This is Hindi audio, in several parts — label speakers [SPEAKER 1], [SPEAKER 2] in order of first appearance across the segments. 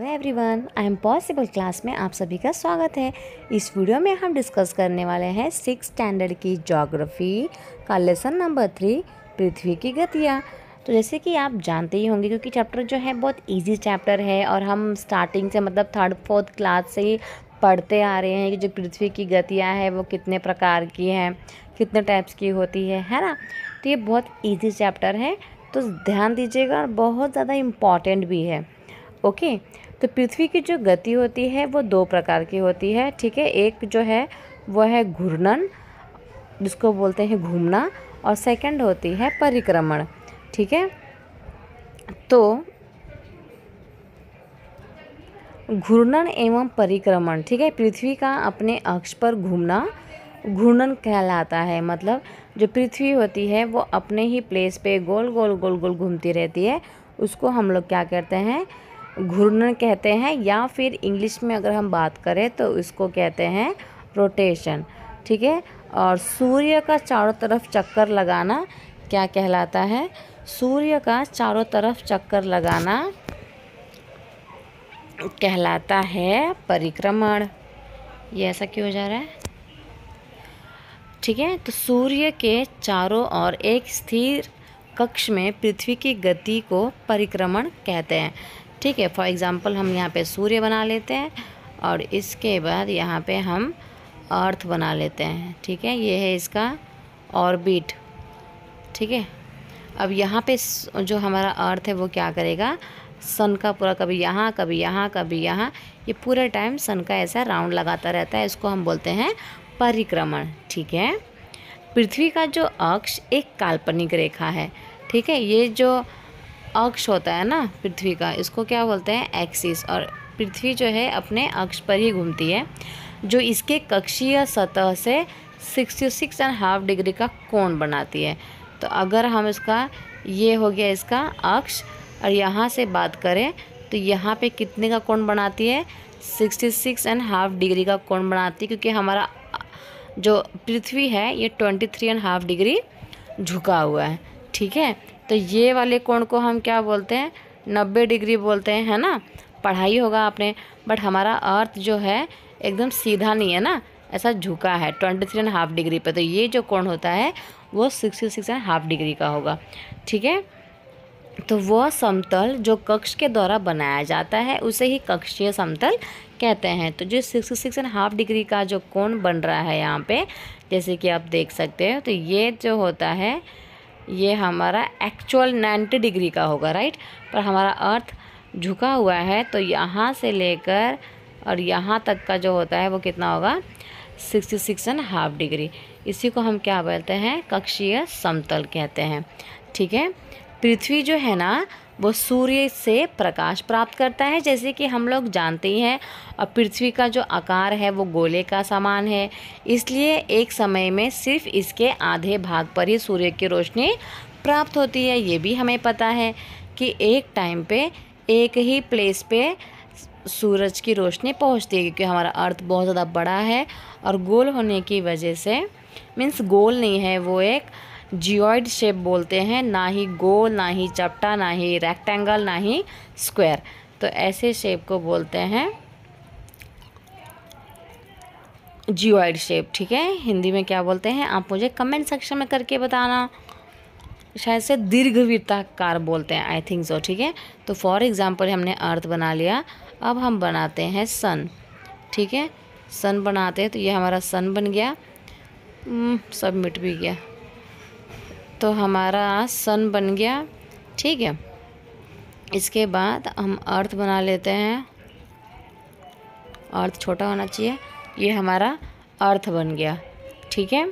[SPEAKER 1] Hello everyone I am possible class में आप सभी का स्वागत है इस वीडियो में हम डिस्कस करने वाले हैं सिक्स स्टैंडर्ड की जोग्राफी का लेसन नंबर थ्री पृथ्वी की गतियाँ तो जैसे कि आप जानते ही होंगे क्योंकि चैप्टर जो है बहुत इजी चैप्टर है और हम स्टार्टिंग से मतलब थर्ड फोर्थ क्लास से ही पढ़ते आ रहे हैं कि जो पृथ्वी की गतियाँ हैं वो कितने प्रकार की हैं कितने टाइप्स की होती है है ना तो ये बहुत ईजी चैप्टर है तो ध्यान दीजिएगा और बहुत ज़्यादा इम्पॉर्टेंट भी है ओके okay? तो पृथ्वी की जो गति होती है वो दो प्रकार की होती है ठीक है एक जो है वह है घूर्णन जिसको बोलते हैं घूमना और सेकंड होती है परिक्रमण ठीक है तो घूर्णन एवं परिक्रमण ठीक है पृथ्वी का अपने अक्ष पर घूमना घूर्णन कहलाता है मतलब जो पृथ्वी होती है वो अपने ही प्लेस पे गोल गोल गोल गोल घूमती रहती है उसको हम लोग क्या कहते हैं घूर्णन कहते हैं या फिर इंग्लिश में अगर हम बात करें तो इसको कहते हैं रोटेशन ठीक है और सूर्य का चारों तरफ चक्कर लगाना क्या कहलाता है सूर्य का चारों तरफ चक्कर लगाना कहलाता है परिक्रमण ये ऐसा क्यों जा रहा है ठीक है तो सूर्य के चारों और एक स्थिर कक्ष में पृथ्वी की गति को परिक्रमण कहते हैं ठीक है फॉर एग्ज़ाम्पल हम यहाँ पे सूर्य बना लेते हैं और इसके बाद यहाँ पे हम अर्थ बना लेते हैं ठीक है ये है इसका ऑर्बिट ठीक है अब यहाँ पे जो हमारा अर्थ है वो क्या करेगा सन का पूरा कभी यहाँ कभी यहाँ कभी यहाँ ये यह पूरे टाइम सन का ऐसा राउंड लगाता रहता है इसको हम बोलते हैं परिक्रमण ठीक है पृथ्वी का जो अक्ष एक काल्पनिक रेखा है ठीक है ये जो अक्ष होता है ना पृथ्वी का इसको क्या बोलते हैं एक्सिस और पृथ्वी जो है अपने अक्ष पर ही घूमती है जो इसके कक्षीय सतह से sixty six and half degree का कोण बनाती है तो अगर हम इसका ये हो गया इसका अक्ष और यहाँ से बात करें तो यहाँ पे कितने का कोण बनाती है sixty six and half degree का कोण बनाती है क्योंकि हमारा जो पृथ्वी है ये twenty three and half degree झुका हुआ है ठीक है तो ये वाले कोण को हम क्या बोलते हैं नब्बे डिग्री बोलते हैं है ना पढ़ाई होगा आपने बट हमारा अर्थ जो है एकदम सीधा नहीं है ना ऐसा झुका है twenty three and half degree पे तो ये जो कोण होता है वो sixty six and half degree का होगा ठीक है तो वह समतल जो कक्ष के द्वारा बनाया जाता है उसे ही कक्षीय समतल कहते हैं तो जो sixty six and half degree का जो कोण बन रहा है यहाँ पे जैसे कि आप देख सकते हो तो ये जो होता है ये हमारा एक्चुअल 90 डिग्री का होगा राइट पर हमारा अर्थ झुका हुआ है तो यहाँ से लेकर और यहाँ तक का जो होता है वो कितना होगा sixty six and half degree इसी को हम क्या बोलते हैं कक्षीय समतल कहते हैं ठीक है पृथ्वी जो है ना वो सूर्य से प्रकाश प्राप्त करता है जैसे कि हम लोग जानते ही हैं और पृथ्वी का जो आकार है वो गोले का समान है इसलिए एक समय में सिर्फ इसके आधे भाग पर ही सूर्य की रोशनी प्राप्त होती है ये भी हमें पता है कि एक टाइम पे एक ही प्लेस पे सूरज की रोशनी पहुंचती है क्योंकि हमारा अर्थ बहुत ज़्यादा बड़ा है और गोल होने की वजह से मीन्स गोल नहीं है वो एक जियोइड शेप बोलते हैं ना ही गोल ना ही चपटा ना ही रेक्टेंगल ना ही स्क्वायर तो ऐसे शेप को बोलते हैं जियोइड शेप ठीक है हिंदी में क्या बोलते हैं आप मुझे कमेंट सेक्शन में करके बताना शायद से दीर्घवृत्ताकार बोलते हैं आई थिंक सो ठीक है तो फॉर एग्ज़ाम्पल हमने अर्थ बना लिया अब हम बनाते हैं सन ठीक है सन बनाते हैं तो ये हमारा सन बन गया हम्म, सब मिट भी गया तो हमारा सन बन गया ठीक है इसके बाद हम अर्थ बना लेते हैं अर्थ छोटा होना चाहिए ये हमारा अर्थ बन गया ठीक है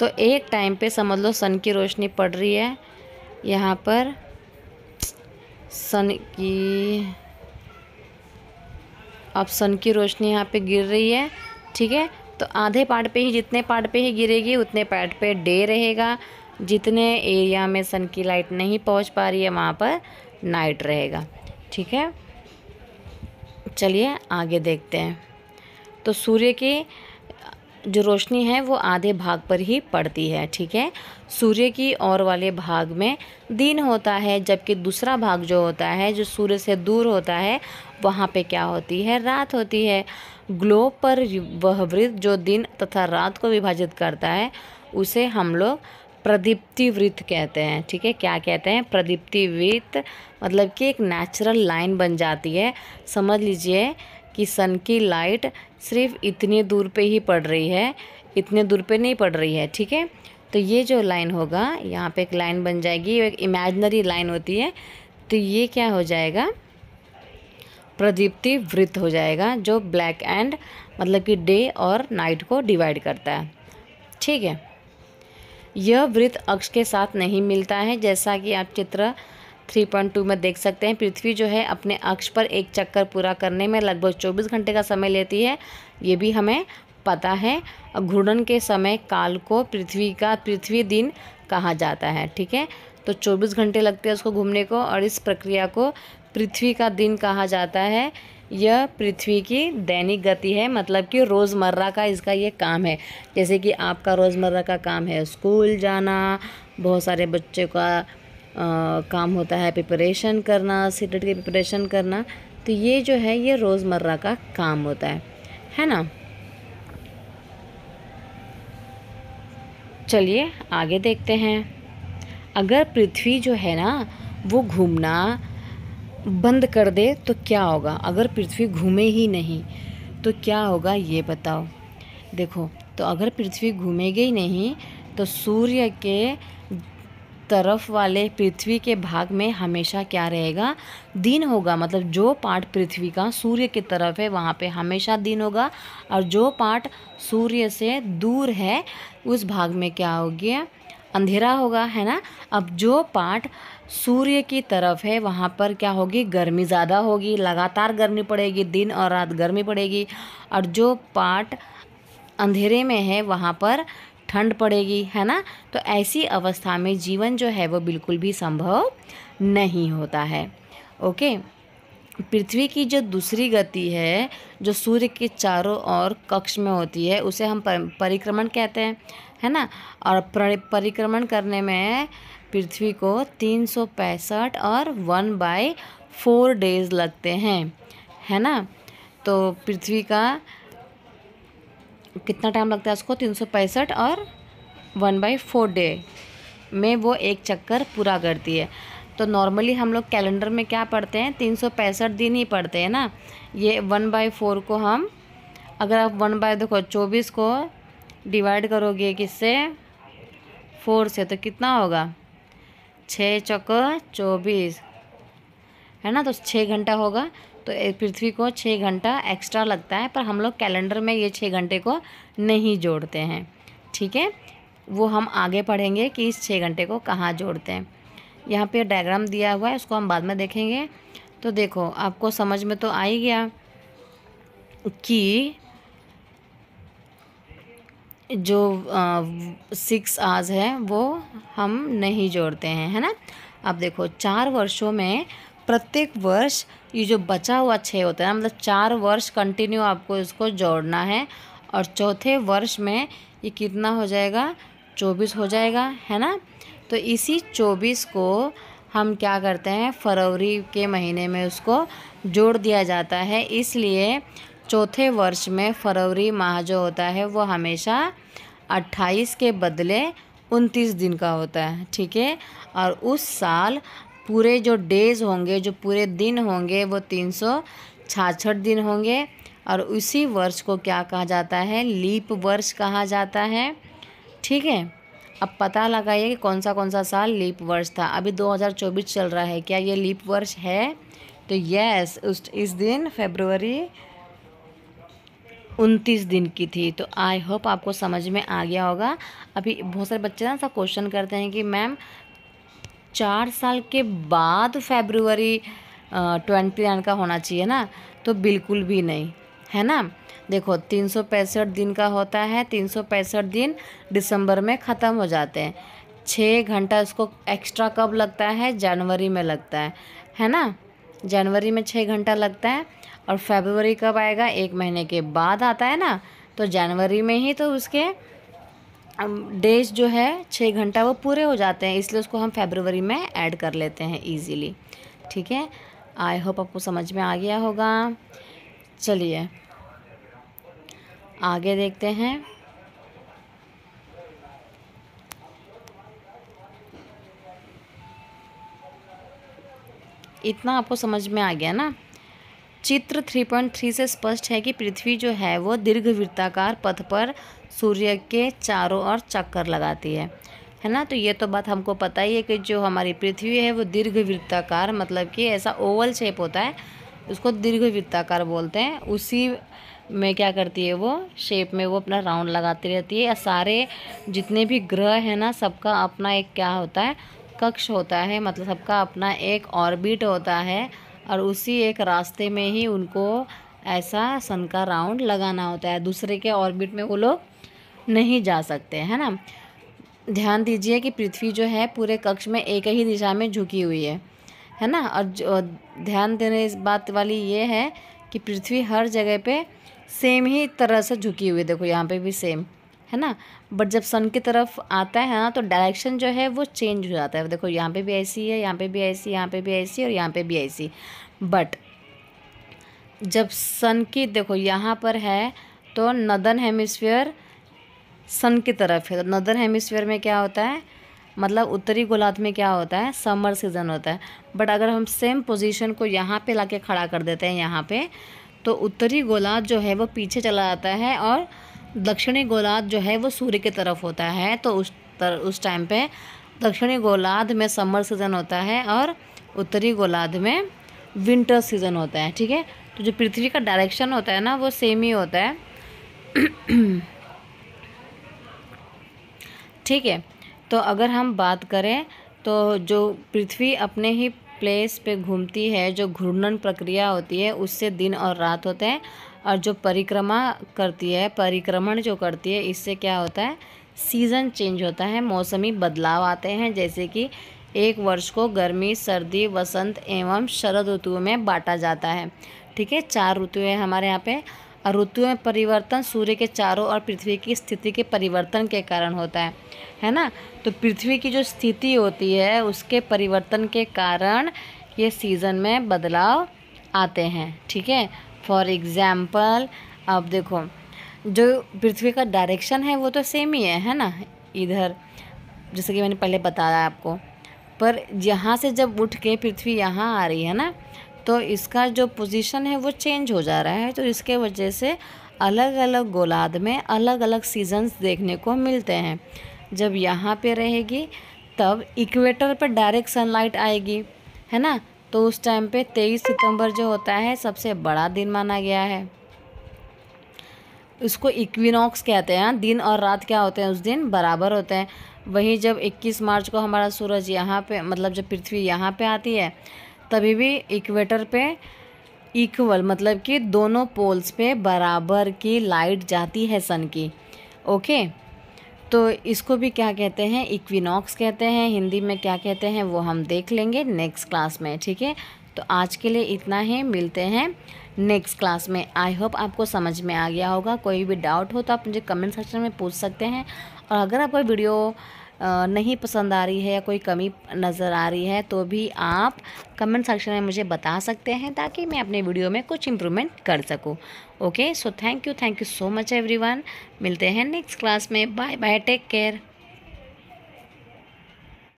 [SPEAKER 1] तो एक टाइम पे समझ लो सन की रोशनी पड़ रही है यहाँ पर सन की अब सन की रोशनी यहाँ पे गिर रही है ठीक है तो आधे पार्ट पे ही जितने पार्ट पे ही गिरेगी उतने पार्ट पे डे रहेगा जितने एरिया में सन की लाइट नहीं पहुंच पा रही है वहाँ पर नाइट रहेगा ठीक है चलिए आगे देखते हैं तो सूर्य की जो रोशनी है वो आधे भाग पर ही पड़ती है ठीक है सूर्य की और वाले भाग में दिन होता है जबकि दूसरा भाग जो होता है जो सूर्य से दूर होता है वहाँ पे क्या होती है रात होती है ग्लोब पर वह वृत्त जो दिन तथा रात को विभाजित करता है उसे हम लोग प्रदीप्ति वृत्त कहते हैं ठीक है क्या कहते हैं प्रदीप्ति वृत्त मतलब कि एक नेचुरल लाइन बन जाती है समझ लीजिए कि सन की लाइट सिर्फ इतने दूर पे ही पड़ रही है इतने दूर पे नहीं पड़ रही है ठीक है तो ये जो लाइन होगा यहाँ पे एक लाइन बन जाएगी एक इमेजनरी लाइन होती है तो ये क्या हो जाएगा प्रदीप्ति वृत्त हो जाएगा जो ब्लैक एंड मतलब कि डे और नाइट को डिवाइड करता है ठीक है यह वृत्त अक्ष के साथ नहीं मिलता है जैसा कि आप चित्र 3.2 में देख सकते हैं पृथ्वी जो है अपने अक्ष पर एक चक्कर पूरा करने में लगभग 24 घंटे का समय लेती है ये भी हमें पता है घूर्णन के समय काल को पृथ्वी का पृथ्वी दिन कहा जाता है ठीक है तो 24 घंटे लगते हैं उसको घूमने को और इस प्रक्रिया को पृथ्वी का दिन कहा जाता है यह पृथ्वी की दैनिक गति है मतलब कि रोज़मर्रा का इसका ये काम है जैसे कि आपका रोज़मर्रा का काम है स्कूल जाना बहुत सारे बच्चों का आ, काम होता है प्रिपरेशन करना सीटेट की प्रिपरेशन करना तो ये जो है ये रोज़मर्रा का काम होता है है ना चलिए आगे देखते हैं अगर पृथ्वी जो है ना वो घूमना बंद कर दे तो क्या होगा अगर पृथ्वी घूमे ही नहीं तो क्या होगा ये बताओ देखो तो अगर पृथ्वी घूमेगी नहीं तो सूर्य के तरफ वाले पृथ्वी के भाग में हमेशा क्या रहेगा दिन होगा मतलब जो पार्ट पृथ्वी का सूर्य की तरफ है वहाँ पे हमेशा दिन होगा और जो पार्ट सूर्य से दूर है उस भाग में क्या होगी अंधेरा होगा है ना अब जो पार्ट सूर्य की तरफ है वहाँ पर क्या होगी गर्मी ज़्यादा होगी लगातार गर्मी पड़ेगी दिन और रात गर्मी पड़ेगी और जो पार्ट अंधेरे में है वहाँ पर ठंड पड़ेगी है ना तो ऐसी अवस्था में जीवन जो है वो बिल्कुल भी संभव नहीं होता है ओके पृथ्वी की जो दूसरी गति है जो सूर्य के चारों ओर कक्ष में होती है उसे हम परिक्रमण कहते हैं है ना और परिक्रमण करने में पृथ्वी को तीन सौ पैंसठ और वन बाय फोर डेज लगते हैं है ना तो पृथ्वी का कितना टाइम लगता है उसको तीन सौ पैंसठ और वन बाई फोर डे में वो एक चक्कर पूरा करती है तो नॉर्मली हम लोग कैलेंडर में क्या पढ़ते हैं तीन सौ पैंसठ दिन ही पढ़ते हैं ना ये वन बाई फोर को हम अगर आप वन बाय देखो चौबीस को डिवाइड करोगे किससे फोर से तो कितना होगा छः चक चौबीस है ना तो छः घंटा होगा तो पृथ्वी को छः घंटा एक्स्ट्रा लगता है पर हम लोग कैलेंडर में ये छः घंटे को नहीं जोड़ते हैं ठीक है वो हम आगे पढ़ेंगे कि इस छः घंटे को कहाँ जोड़ते हैं यहाँ पे डायग्राम दिया हुआ है उसको हम बाद में देखेंगे तो देखो आपको समझ में तो आ ही गया कि जो सिक्स आज है वो हम नहीं जोड़ते हैं है ना अब देखो चार वर्षों में प्रत्येक वर्ष ये जो बचा हुआ छः होता है ना मतलब चार वर्ष कंटिन्यू आपको इसको जोड़ना है और चौथे वर्ष में ये कितना हो जाएगा चौबीस हो जाएगा है ना तो इसी चौबीस को हम क्या करते हैं फरवरी के महीने में उसको जोड़ दिया जाता है इसलिए चौथे वर्ष में फरवरी माह जो होता है वो हमेशा 28 के बदले 29 दिन का होता है ठीक है और उस साल पूरे जो डेज होंगे जो पूरे दिन होंगे वो तीन सौ छाछठ दिन होंगे और उसी वर्ष को क्या कहा जाता है लीप वर्ष कहा जाता है ठीक है अब पता लगाइए कि कौन सा कौन सा साल लीप वर्ष था अभी 2024 चल रहा है क्या ये लीप वर्ष है तो यस उस इस दिन फेब्रुवरी उनतीस दिन की थी तो आई होप आपको समझ में आ गया होगा अभी बहुत सारे बच्चे ना ऐसा क्वेश्चन करते हैं कि मैम चार साल के बाद फेब्रुवरी ट्वेंटी नाइन का होना चाहिए ना तो बिल्कुल भी नहीं है ना देखो तीन दिन का होता है तीन दिन दिसंबर में ख़त्म हो जाते हैं छः घंटा इसको एक्स्ट्रा कब लगता है जनवरी में लगता है है ना जनवरी में छः घंटा लगता है और फेबरवरी कब आएगा एक महीने के बाद आता है ना तो जनवरी में ही तो उसके डेज जो है छः घंटा वो पूरे हो जाते हैं इसलिए उसको हम फेबरवरी में ऐड कर लेते हैं ईजीली ठीक है आई होप आपको समझ में आ गया होगा चलिए आगे देखते हैं इतना आपको समझ में आ गया ना चित्र 3.3 से स्पष्ट है कि पृथ्वी जो है वो दीर्घ वृत्ताकार पथ पर सूर्य के चारों ओर चक्कर लगाती है है ना तो ये तो बात हमको पता ही है कि जो हमारी पृथ्वी है वो दीर्घ वृत्ताकार मतलब कि ऐसा ओवल शेप होता है उसको दीर्घ वृत्ताकार बोलते हैं उसी में क्या करती है वो शेप में वो अपना राउंड लगाती रहती है सारे जितने भी ग्रह हैं ना सबका अपना एक क्या होता है कक्ष होता है मतलब सबका अपना एक ऑर्बिट होता है और उसी एक रास्ते में ही उनको ऐसा सन का राउंड लगाना होता है दूसरे के ऑर्बिट में वो लोग नहीं जा सकते है ना ध्यान दीजिए कि पृथ्वी जो है पूरे कक्ष में एक ही दिशा में झुकी हुई है है ना और ध्यान देने इस बात वाली ये है कि पृथ्वी हर जगह पे सेम ही तरह से झुकी हुई देखो यहाँ पे भी सेम है ना बट जब सन की तरफ आता है ना हाँ, तो डायरेक्शन जो है वो चेंज हो जाता है देखो यहाँ पे भी ऐसी है यहाँ पे भी ऐसी यहाँ पे भी ऐसी और यहाँ पे भी ऐसी बट जब सन की देखो यहाँ पर है तो नदन हेमिस्फीयर सन की तरफ है तो नदन हेमिस्फीयर में क्या होता है मतलब उत्तरी गोलार्ध में क्या होता है समर सीज़न होता है बट अगर हम सेम पोजीशन को यहाँ पे लाके खड़ा कर देते हैं यहाँ पे तो उत्तरी गोलार्ध जो है वो पीछे चला जाता है और दक्षिणी गोलार्ध जो है वो सूर्य की तरफ होता है तो उस तर, उस टाइम पे दक्षिणी गोलार्ध में समर सीज़न होता है और उत्तरी गोलार्ध में विंटर सीज़न होता है ठीक है तो जो पृथ्वी का डायरेक्शन होता है ना वो सेम ही होता है ठीक है तो अगर हम बात करें तो जो पृथ्वी अपने ही प्लेस पे घूमती है जो घूर्णन प्रक्रिया होती है उससे दिन और रात होते हैं और जो परिक्रमा करती है परिक्रमण जो करती है इससे क्या होता है सीज़न चेंज होता है मौसमी बदलाव आते हैं जैसे कि एक वर्ष को गर्मी सर्दी वसंत एवं शरद ऋतुओं में बांटा जाता है ठीक है चार ऋतु हमारे यहाँ पे और ऋतु में परिवर्तन सूर्य के चारों और पृथ्वी की स्थिति के परिवर्तन के कारण होता है है ना तो पृथ्वी की जो स्थिति होती है उसके परिवर्तन के कारण ये सीज़न में बदलाव आते हैं ठीक है फॉर एग्ज़ाम्पल आप देखो जो पृथ्वी का डायरेक्शन है वो तो सेम ही है है ना इधर जैसे कि मैंने पहले बताया आपको पर यहाँ से जब उठ के पृथ्वी यहाँ आ रही है ना तो इसका जो पोजीशन है वो चेंज हो जा रहा है तो इसके वजह से अलग अलग गोलाद में अलग अलग सीजन्स देखने को मिलते हैं जब यहाँ पे रहेगी तब इक्वेटर पर डायरेक्ट सनलाइट आएगी है ना तो उस टाइम पे 23 सितंबर जो होता है सबसे बड़ा दिन माना गया है इसको इक्विनॉक्स कहते हैं दिन और रात क्या होते हैं उस दिन बराबर होते हैं वहीं जब 21 मार्च को हमारा सूरज यहाँ पे मतलब जब पृथ्वी यहाँ पे आती है तभी भी इक्वेटर पे इक्वल मतलब कि दोनों पोल्स पे बराबर की लाइट जाती है सन की ओके तो इसको भी क्या कहते हैं इक्विनॉक्स कहते हैं हिंदी में क्या कहते हैं वो हम देख लेंगे नेक्स्ट क्लास में ठीक है तो आज के लिए इतना ही मिलते हैं नेक्स्ट क्लास में आई होप आपको समझ में आ गया होगा कोई भी डाउट हो तो आप मुझे कमेंट सेक्शन में पूछ सकते हैं और अगर आपको वीडियो नहीं पसंद आ रही है या कोई कमी नज़र आ रही है तो भी आप कमेंट सेक्शन में मुझे बता सकते हैं ताकि मैं अपने वीडियो में कुछ इम्प्रूवमेंट कर सकूँ okay so thank you thank you so much everyone मिलते हैं नेक्स्ट क्लास में बाय बाय टेक केयर